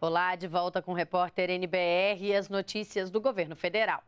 Olá, de volta com o repórter NBR e as notícias do governo federal.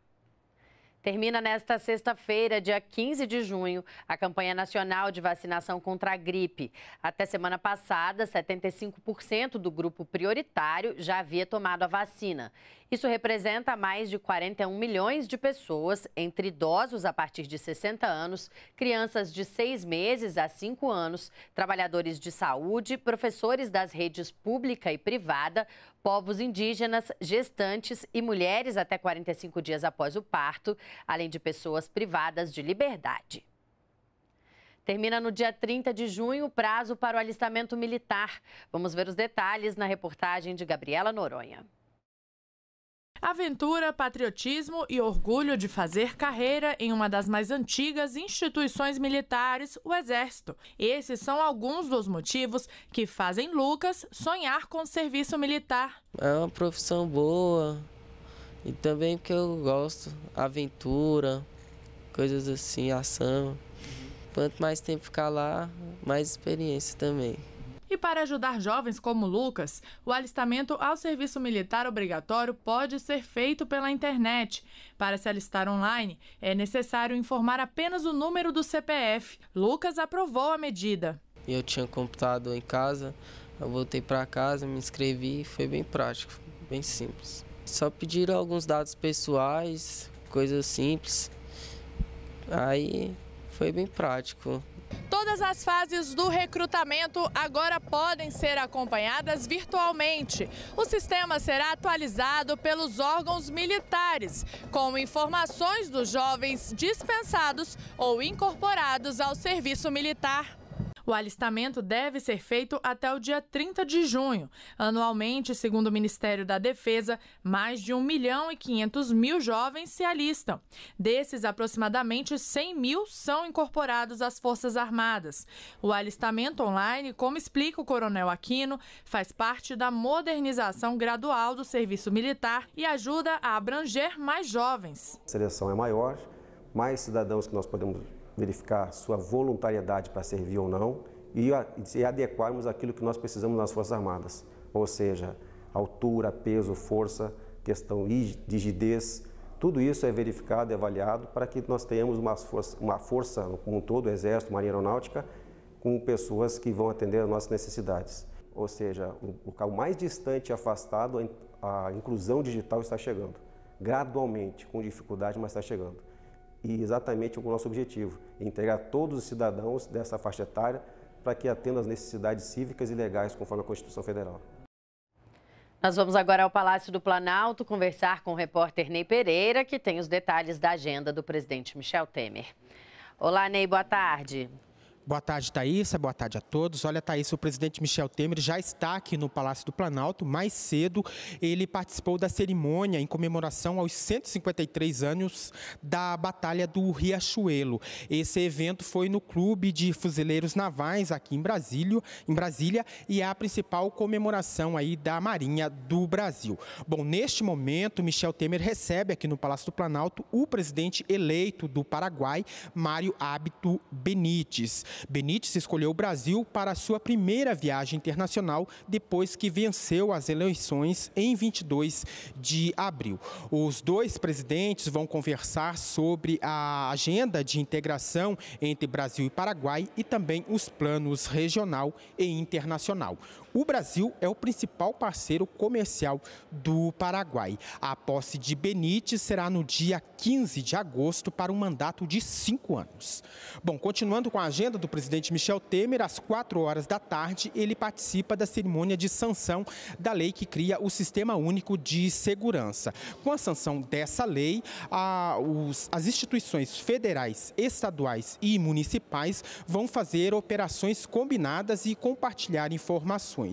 Termina nesta sexta-feira, dia 15 de junho, a campanha nacional de vacinação contra a gripe. Até semana passada, 75% do grupo prioritário já havia tomado a vacina. Isso representa mais de 41 milhões de pessoas, entre idosos a partir de 60 anos, crianças de 6 meses a 5 anos, trabalhadores de saúde, professores das redes pública e privada, povos indígenas, gestantes e mulheres até 45 dias após o parto, além de pessoas privadas de liberdade. Termina no dia 30 de junho o prazo para o alistamento militar. Vamos ver os detalhes na reportagem de Gabriela Noronha. Aventura, patriotismo e orgulho de fazer carreira em uma das mais antigas instituições militares, o Exército. Esses são alguns dos motivos que fazem Lucas sonhar com o serviço militar. É uma profissão boa e também porque eu gosto, aventura, coisas assim, ação. Quanto mais tempo ficar lá, mais experiência também para ajudar jovens como Lucas, o alistamento ao serviço militar obrigatório pode ser feito pela internet. Para se alistar online, é necessário informar apenas o número do CPF. Lucas aprovou a medida. Eu tinha computado em casa, eu voltei para casa, me inscrevi e foi bem prático, bem simples. Só pediram alguns dados pessoais, coisas simples. Aí foi bem prático. Todas as fases do recrutamento agora podem ser acompanhadas virtualmente. O sistema será atualizado pelos órgãos militares, com informações dos jovens dispensados ou incorporados ao serviço militar. O alistamento deve ser feito até o dia 30 de junho. Anualmente, segundo o Ministério da Defesa, mais de 1 milhão e 500 mil jovens se alistam. Desses, aproximadamente 100 mil são incorporados às Forças Armadas. O alistamento online, como explica o Coronel Aquino, faz parte da modernização gradual do serviço militar e ajuda a abranger mais jovens. A seleção é maior, mais cidadãos que nós podemos verificar sua voluntariedade para servir ou não e, e adequarmos aquilo que nós precisamos nas Forças Armadas, ou seja, altura, peso, força, questão de rigidez, tudo isso é verificado e é avaliado para que nós tenhamos uma força, uma força como um todo, Exército, Marinha Aeronáutica, com pessoas que vão atender às nossas necessidades. Ou seja, o local mais distante e afastado, a inclusão digital está chegando. Gradualmente, com dificuldade, mas está chegando e exatamente o nosso objetivo, entregar todos os cidadãos dessa faixa etária para que atendam às necessidades cívicas e legais conforme a Constituição Federal. Nós vamos agora ao Palácio do Planalto conversar com o repórter Ney Pereira, que tem os detalhes da agenda do presidente Michel Temer. Olá, Ney, boa tarde. Boa tarde, Thaisa. Boa tarde a todos. Olha, Thaís, o presidente Michel Temer já está aqui no Palácio do Planalto. Mais cedo, ele participou da cerimônia em comemoração aos 153 anos da Batalha do Riachuelo. Esse evento foi no Clube de Fuzileiros Navais, aqui em Brasília, em Brasília e é a principal comemoração aí da Marinha do Brasil. Bom, neste momento, Michel Temer recebe aqui no Palácio do Planalto o presidente eleito do Paraguai, Mário Hábito Benítez. Benítez escolheu o Brasil para a sua primeira viagem internacional depois que venceu as eleições em 22 de abril. Os dois presidentes vão conversar sobre a agenda de integração entre Brasil e Paraguai e também os planos regional e internacional. O Brasil é o principal parceiro comercial do Paraguai. A posse de Benite será no dia 15 de agosto para um mandato de cinco anos. Bom, continuando com a agenda do presidente Michel Temer, às quatro horas da tarde, ele participa da cerimônia de sanção da lei que cria o Sistema Único de Segurança. Com a sanção dessa lei, a, os, as instituições federais, estaduais e municipais vão fazer operações combinadas e compartilhar informações.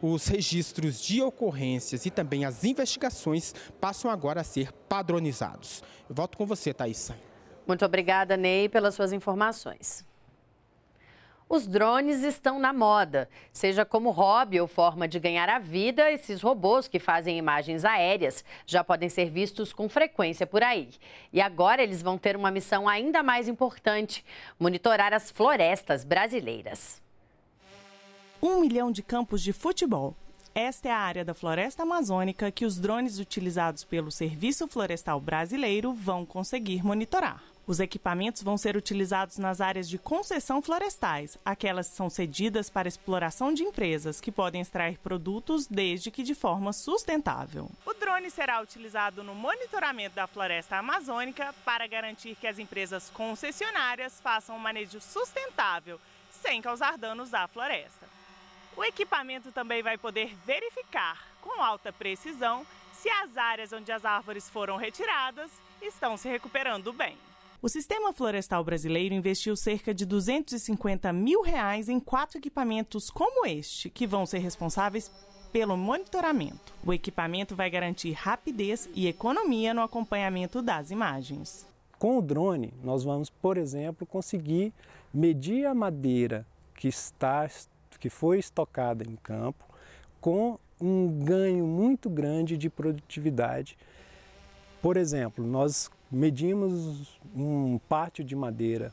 Os registros de ocorrências e também as investigações passam agora a ser padronizados. Eu volto com você, Thaisa. Muito obrigada, Ney, pelas suas informações. Os drones estão na moda, seja como hobby ou forma de ganhar a vida, esses robôs que fazem imagens aéreas já podem ser vistos com frequência por aí. E agora eles vão ter uma missão ainda mais importante: monitorar as florestas brasileiras um milhão de campos de futebol. Esta é a área da floresta amazônica que os drones utilizados pelo Serviço Florestal Brasileiro vão conseguir monitorar. Os equipamentos vão ser utilizados nas áreas de concessão florestais, aquelas que são cedidas para exploração de empresas que podem extrair produtos desde que de forma sustentável. O drone será utilizado no monitoramento da floresta amazônica para garantir que as empresas concessionárias façam um manejo sustentável, sem causar danos à floresta. O equipamento também vai poder verificar com alta precisão se as áreas onde as árvores foram retiradas estão se recuperando bem. O Sistema Florestal Brasileiro investiu cerca de 250 mil reais em quatro equipamentos como este, que vão ser responsáveis pelo monitoramento. O equipamento vai garantir rapidez e economia no acompanhamento das imagens. Com o drone, nós vamos, por exemplo, conseguir medir a madeira que está que foi estocada em campo, com um ganho muito grande de produtividade. Por exemplo, nós medimos um pátio de madeira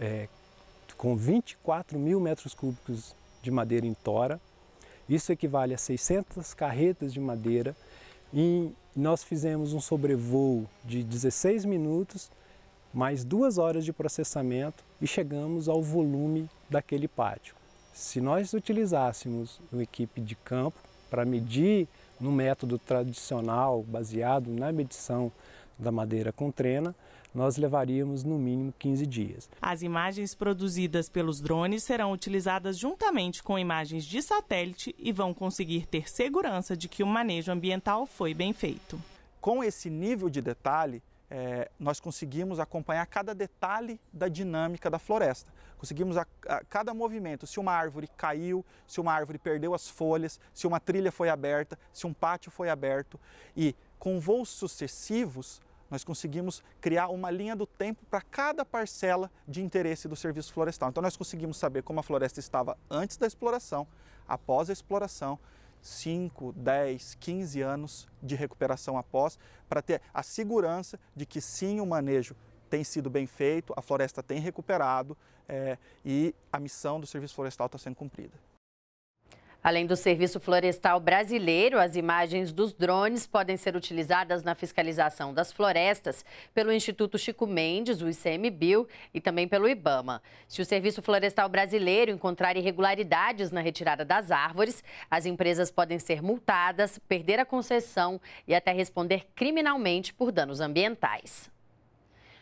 é, com 24 mil metros cúbicos de madeira em tora. Isso equivale a 600 carretas de madeira e nós fizemos um sobrevoo de 16 minutos, mais duas horas de processamento e chegamos ao volume daquele pátio. Se nós utilizássemos uma equipe de campo para medir no método tradicional, baseado na medição da madeira com trena, nós levaríamos no mínimo 15 dias. As imagens produzidas pelos drones serão utilizadas juntamente com imagens de satélite e vão conseguir ter segurança de que o manejo ambiental foi bem feito. Com esse nível de detalhe, é, nós conseguimos acompanhar cada detalhe da dinâmica da floresta. Conseguimos a, a, cada movimento, se uma árvore caiu, se uma árvore perdeu as folhas, se uma trilha foi aberta, se um pátio foi aberto. E com voos sucessivos, nós conseguimos criar uma linha do tempo para cada parcela de interesse do serviço florestal. Então, nós conseguimos saber como a floresta estava antes da exploração, após a exploração 5, 10, 15 anos de recuperação após, para ter a segurança de que sim o manejo tem sido bem feito, a floresta tem recuperado é, e a missão do Serviço Florestal está sendo cumprida. Além do Serviço Florestal Brasileiro, as imagens dos drones podem ser utilizadas na fiscalização das florestas pelo Instituto Chico Mendes, o ICMBio, e também pelo IBAMA. Se o Serviço Florestal Brasileiro encontrar irregularidades na retirada das árvores, as empresas podem ser multadas, perder a concessão e até responder criminalmente por danos ambientais.